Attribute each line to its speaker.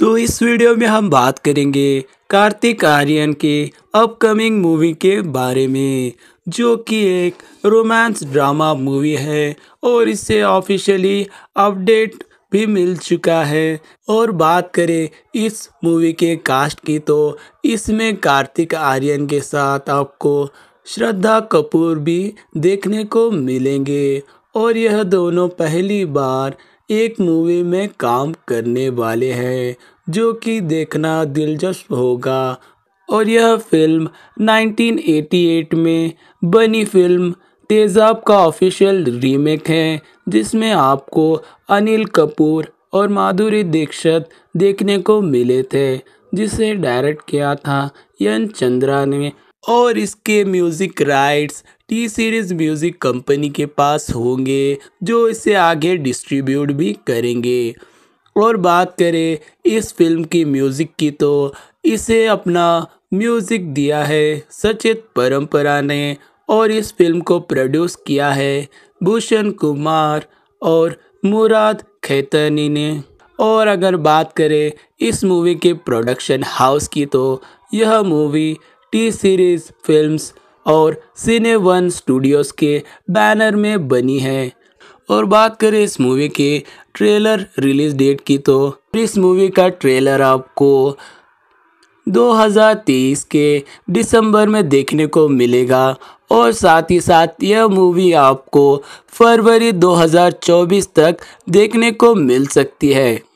Speaker 1: तो इस वीडियो में हम बात करेंगे कार्तिक आर्यन के अपकमिंग मूवी के बारे में जो कि एक रोमांस ड्रामा मूवी है और इसे ऑफिशियली अपडेट भी मिल चुका है और बात करें इस मूवी के कास्ट की तो इसमें कार्तिक आर्यन के साथ आपको श्रद्धा कपूर भी देखने को मिलेंगे और यह दोनों पहली बार एक मूवी में काम करने वाले हैं जो कि देखना दिलचस्प होगा और यह फिल्म 1988 में बनी फिल्म तेजाब का ऑफिशियल रीमेक है जिसमें आपको अनिल कपूर और माधुरी दीक्षित देखने को मिले थे जिसे डायरेक्ट किया था यन चंद्रा ने और इसके music rights T Series music company के पास होंगे जो इसे आगे डिस्ट्रीब्यूट भी करेंगे और बात करें इस फिल्म की म्यूज़िक की तो इसे अपना म्यूज़िक दिया है सचित परंपरा ने और इस फिल्म को प्रोड्यूस किया है भूषण कुमार और मुराद खैतनी ने और अगर बात करें इस मूवी के प्रोडक्शन हाउस की तो यह मूवी टी सीरीज फिल्म्स और सिने वन स्टूडियोज़ के बैनर में बनी है और बात करें इस मूवी के ट्रेलर रिलीज डेट की तो इस मूवी का ट्रेलर आपको 2023 के दिसंबर में देखने को मिलेगा और साथ ही साथ यह मूवी आपको फरवरी 2024 तक देखने को मिल सकती है